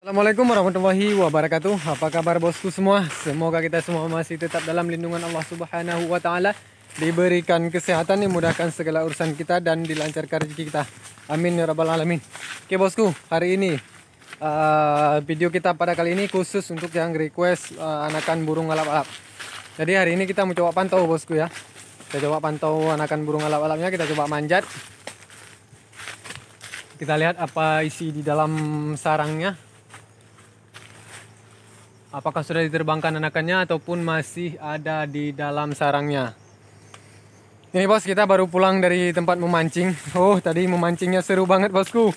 Assalamualaikum warahmatullahi wabarakatuh. Apa kabar bosku semua? Semoga kita semua masih tetap dalam lindungan Allah Subhanahu wa taala, diberikan kesehatan, dimudahkan segala urusan kita dan dilancarkan rezeki kita. Amin ya rabbal alamin. Oke bosku, hari ini uh, video kita pada kali ini khusus untuk yang request uh, anakan burung alap-alap. Jadi hari ini kita mau coba pantau bosku ya. Kita coba pantau anakan burung alap-alapnya, kita coba manjat. Kita lihat apa isi di dalam sarangnya apakah sudah diterbangkan anakannya ataupun masih ada di dalam sarangnya. Ini bos, kita baru pulang dari tempat memancing. Oh, tadi memancingnya seru banget bosku.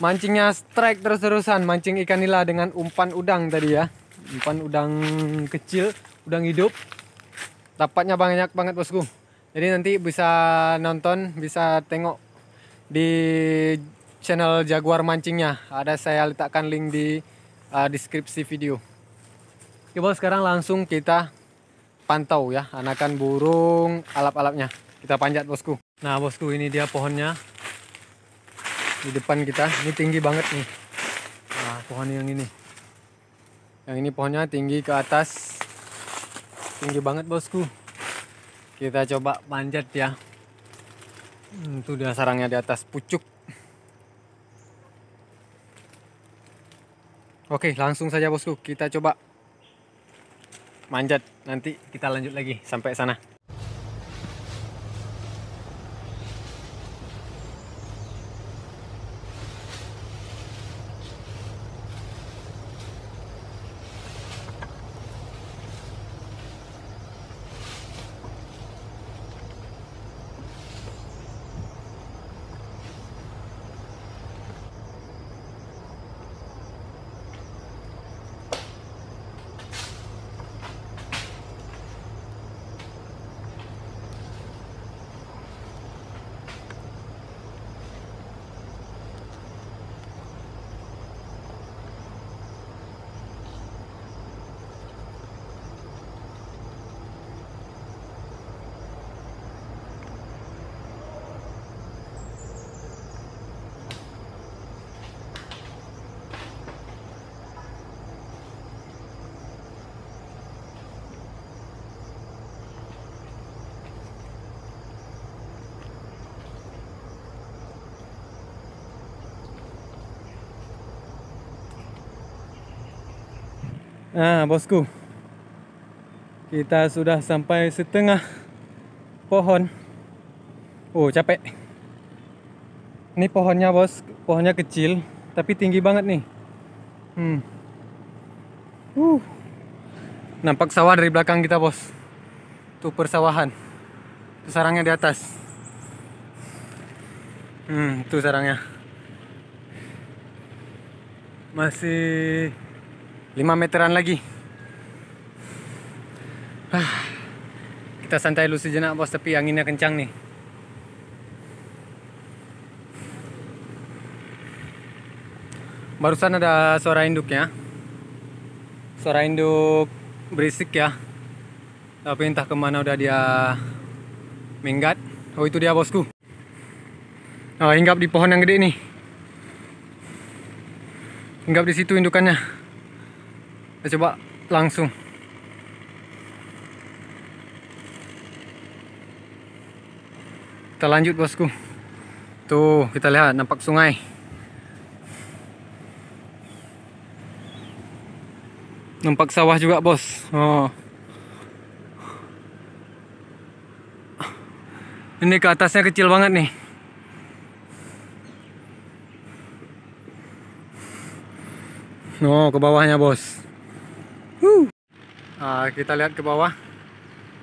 Mancingnya strike terus-terusan, mancing ikan nila dengan umpan udang tadi ya. Umpan udang kecil, udang hidup. Dapatnya banyak banget bosku. Jadi nanti bisa nonton, bisa tengok di channel Jaguar Mancingnya. Ada saya letakkan link di uh, deskripsi video. Coba sekarang langsung kita pantau ya anakan burung alap-alapnya. Kita panjat bosku. Nah bosku ini dia pohonnya di depan kita. Ini tinggi banget nih. Nah pohon yang ini. Yang ini pohonnya tinggi ke atas. Tinggi banget bosku. Kita coba panjat ya. Hmm, itu dia sarangnya di atas pucuk Oke, langsung saja bosku. Kita coba manjat. Nanti kita lanjut lagi sampai sana. Nah, bosku. Kita sudah sampai setengah pohon. Oh, capek. Ini pohonnya, Bos. Pohonnya kecil, tapi tinggi banget nih. Hmm. Uh. Nampak sawah dari belakang kita, Bos. Tuh persawahan. Itu sarangnya di atas. Hmm, Itu sarangnya. Masih 5 meteran lagi ah, kita santai dulu sejenak bos tapi anginnya kencang nih barusan ada suara induknya suara induk berisik ya tapi entah kemana udah dia minggat oh itu dia bosku nah hinggap di pohon yang gede nih hinggap di situ indukannya kita coba langsung kita lanjut bosku tuh kita lihat nampak sungai nampak sawah juga bos oh ini ke atasnya kecil banget nih no oh, ke bawahnya bos Nah, kita lihat ke bawah.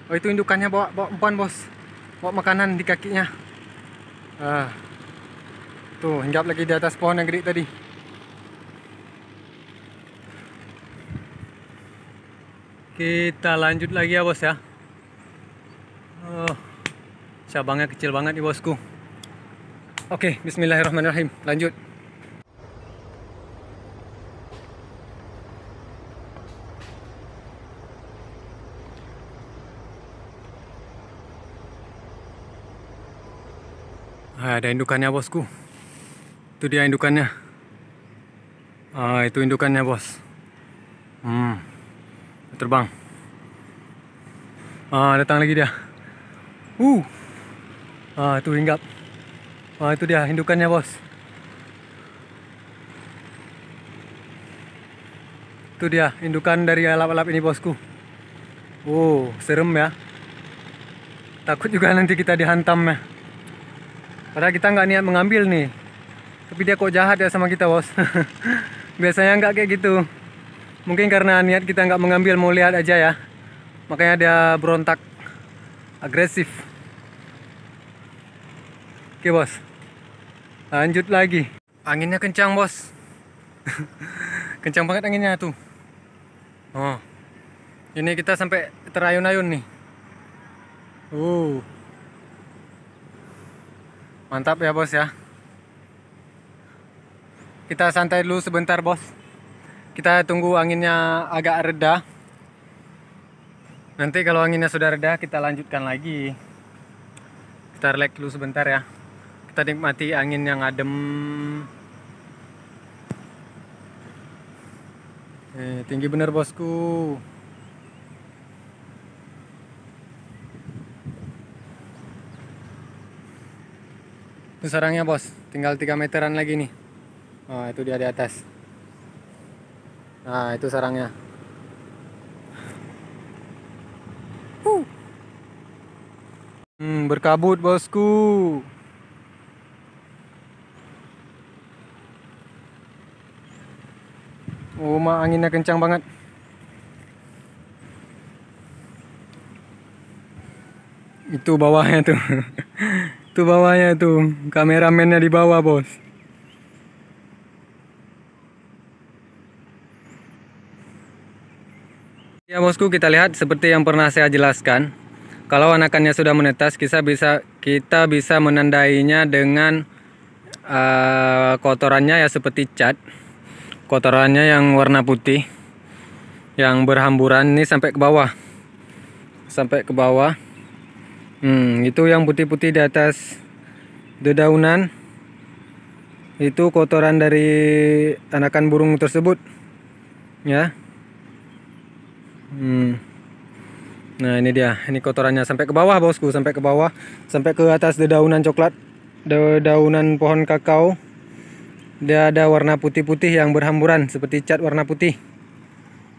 Oh itu indukannya bawa bawa umpan bos, bawa makanan di kakinya. Ah. Tuh hinggap lagi di atas pohon yang gede tadi. Kita lanjut lagi ya bos ya. Oh, cabangnya kecil banget nih bosku. Oke, Bismillahirrahmanirrahim. Lanjut. ada indukannya bosku. Itu dia indukannya. Ah, itu indukannya bos. Hmm, terbang. Ah, datang lagi dia. Uh, ah itu hinggap. Ah itu dia indukannya bos. Itu dia indukan dari alap-alap ini bosku. Oh, serem ya. Takut juga nanti kita dihantam ya. Padahal kita nggak niat mengambil nih. Tapi dia kok jahat ya sama kita, bos. Biasanya nggak kayak gitu. Mungkin karena niat kita nggak mengambil, mau lihat aja ya. Makanya dia berontak agresif. Oke, bos. Lanjut lagi. Anginnya kencang, bos. kencang banget anginnya tuh. Oh. Ini kita sampai terayun-ayun nih. Uh. Mantap ya bos ya. Kita santai dulu sebentar bos. Kita tunggu anginnya agak reda. Nanti kalau anginnya sudah reda kita lanjutkan lagi. Kita relax dulu sebentar ya. Kita nikmati angin yang adem. Eh, tinggi bener bosku. sarangnya bos, tinggal 3 meteran lagi nih. Oh, itu dia di atas. Nah, itu sarangnya. Hmm, berkabut bosku. Oh, mak anginnya kencang banget. Itu bawahnya tuh. itu bawahnya itu kameramennya di bawah, Bos. Ya, Bosku, kita lihat seperti yang pernah saya jelaskan. Kalau anakannya sudah menetas, kita bisa kita bisa menandainya dengan uh, kotorannya ya seperti cat. Kotorannya yang warna putih yang berhamburan ini sampai ke bawah. Sampai ke bawah. Hmm, itu yang putih-putih di atas dedaunan itu kotoran dari anakan burung tersebut ya hmm. nah ini dia ini kotorannya sampai ke bawah bosku sampai ke bawah sampai ke atas dedaunan coklat dedaunan pohon kakao dia ada warna putih-putih yang berhamburan seperti cat warna putih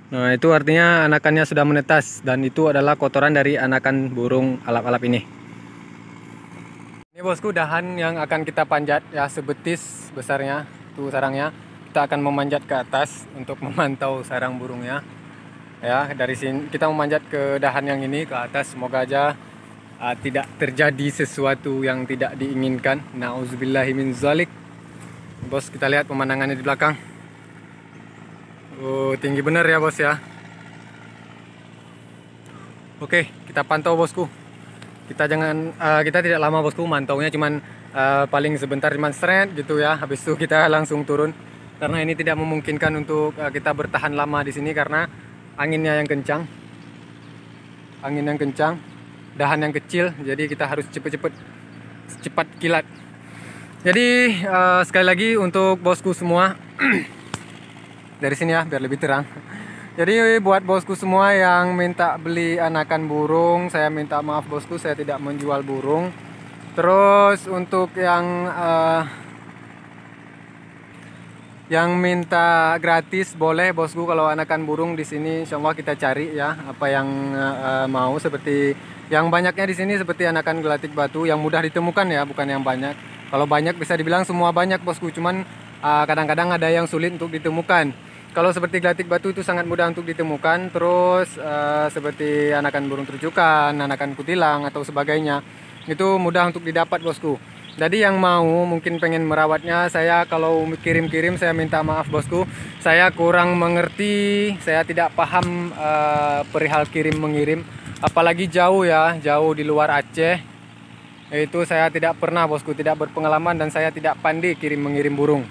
Nah, itu artinya anakannya sudah menetas dan itu adalah kotoran dari anakan burung alap-alap ini. Ini bosku dahan yang akan kita panjat ya sebetis besarnya, tuh sarangnya. Kita akan memanjat ke atas untuk memantau sarang burungnya. Ya, dari sini kita memanjat ke dahan yang ini ke atas semoga aja uh, tidak terjadi sesuatu yang tidak diinginkan. Nauzubillahimin zalik. Bos, kita lihat pemandangannya di belakang. Oh, tinggi bener ya, Bos ya. Oke, kita pantau, Bosku. Kita jangan uh, kita tidak lama, Bosku. Mantaunya cuman uh, paling sebentar cuman seret gitu ya. Habis itu kita langsung turun karena ini tidak memungkinkan untuk uh, kita bertahan lama di sini karena anginnya yang kencang. Angin yang kencang, dahan yang kecil, jadi kita harus cepet-cepet cepat kilat. Jadi uh, sekali lagi untuk bosku semua dari sini ya biar lebih terang jadi buat bosku semua yang minta beli anakan burung saya minta maaf bosku saya tidak menjual burung terus untuk yang uh, yang minta gratis boleh bosku kalau anakan burung di sini semua kita cari ya apa yang uh, mau seperti yang banyaknya di sini seperti anakan gelatik batu yang mudah ditemukan ya bukan yang banyak kalau banyak bisa dibilang semua banyak bosku cuman Ah, kadang-kadang uh, ada yang sulit untuk ditemukan. Kalau seperti gelatik batu itu sangat mudah untuk ditemukan, terus uh, seperti anakan burung terucukan, anakan kutilang atau sebagainya, itu mudah untuk didapat bosku. Jadi yang mau mungkin pengen merawatnya, saya kalau kirim-kirim saya minta maaf bosku, saya kurang mengerti, saya tidak paham uh, perihal kirim mengirim, apalagi jauh ya, jauh di luar Aceh. Itu saya tidak pernah bosku, tidak berpengalaman dan saya tidak pandai kirim mengirim burung.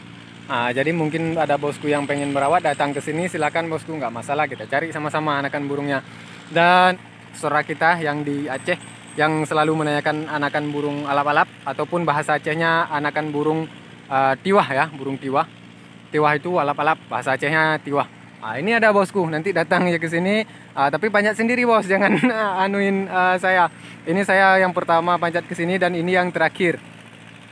Nah, jadi mungkin ada bosku yang pengen merawat datang ke sini silakan bosku nggak masalah kita cari sama-sama anakan burungnya. Dan saudara kita yang di Aceh yang selalu menanyakan anakan burung alap-alap ataupun bahasa Acehnya anakan burung uh, tiwah ya, burung tiwah. Tiwah itu alap-alap, bahasa Acehnya tiwah. Nah, ini ada bosku, nanti datang ya ke sini. Uh, tapi panjat sendiri bos, jangan anuin uh, saya. Ini saya yang pertama panjat ke sini dan ini yang terakhir.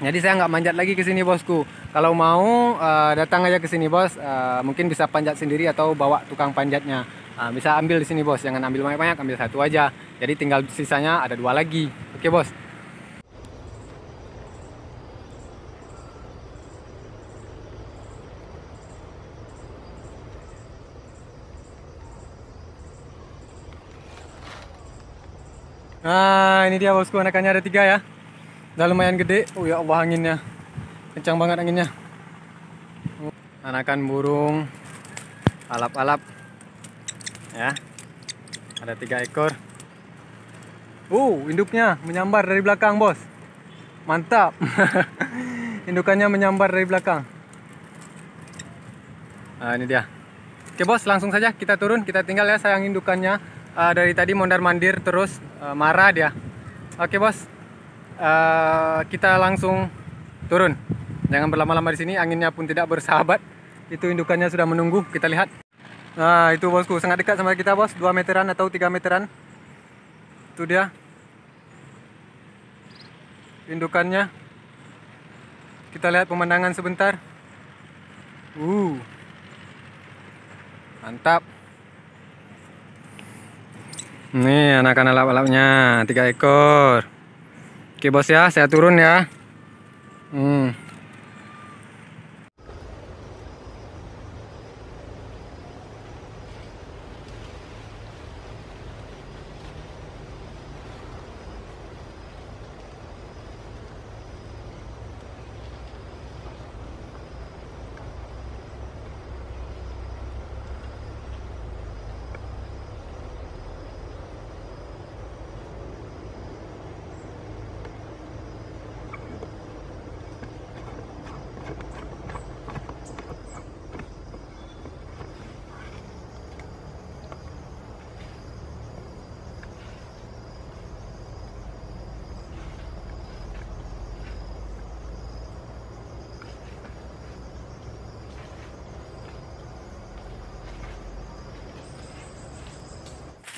Jadi saya nggak manjat lagi ke sini bosku. Kalau mau uh, datang aja ke sini bos, uh, mungkin bisa panjat sendiri atau bawa tukang panjatnya. Uh, bisa ambil di sini bos, jangan ambil banyak-banyak, ambil satu aja. Jadi tinggal sisanya ada dua lagi. Oke bos. Nah ini dia bosku anakannya ada tiga ya udah lumayan gede oh ya Allah anginnya kencang banget anginnya anakan burung alap-alap ya ada tiga ekor uh induknya menyambar dari belakang bos mantap indukannya menyambar dari belakang nah, ini dia oke bos langsung saja kita turun kita tinggal ya sayang indukannya uh, dari tadi mondar mandir terus uh, marah dia oke bos Eh, kita langsung turun. Jangan berlama-lama di sini, anginnya pun tidak bersahabat. Itu indukannya sudah menunggu, kita lihat. Nah, itu bosku, sangat dekat sama kita, Bos. 2 meteran atau 3 meteran. Itu dia. Indukannya. Kita lihat pemandangan sebentar. Uh. Mantap. Nih, anak alap-alapnya, tiga ekor. Oke bos ya, saya turun ya. Hmm.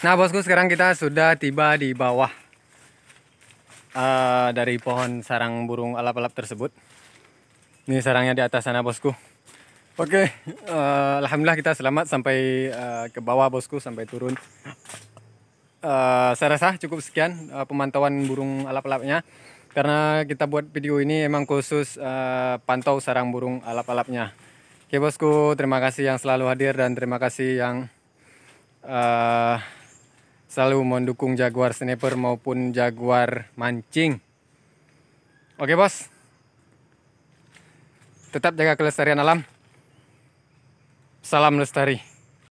Nah bosku sekarang kita sudah tiba di bawah uh, dari pohon sarang burung alap-alap tersebut. Ini sarangnya di atas sana bosku. Oke, okay. uh, eh, alhamdulillah kita selamat sampai uh, ke bawah bosku sampai turun. Uh, saya rasa cukup sekian uh, pemantauan burung alap-alapnya karena kita buat video ini emang khusus uh, pantau sarang burung alap-alapnya. Oke bosku, terima kasih yang selalu hadir dan terima kasih yang uh, selalu mendukung Jaguar Sniper maupun Jaguar Mancing. Oke bos, tetap jaga kelestarian alam. Salam lestari.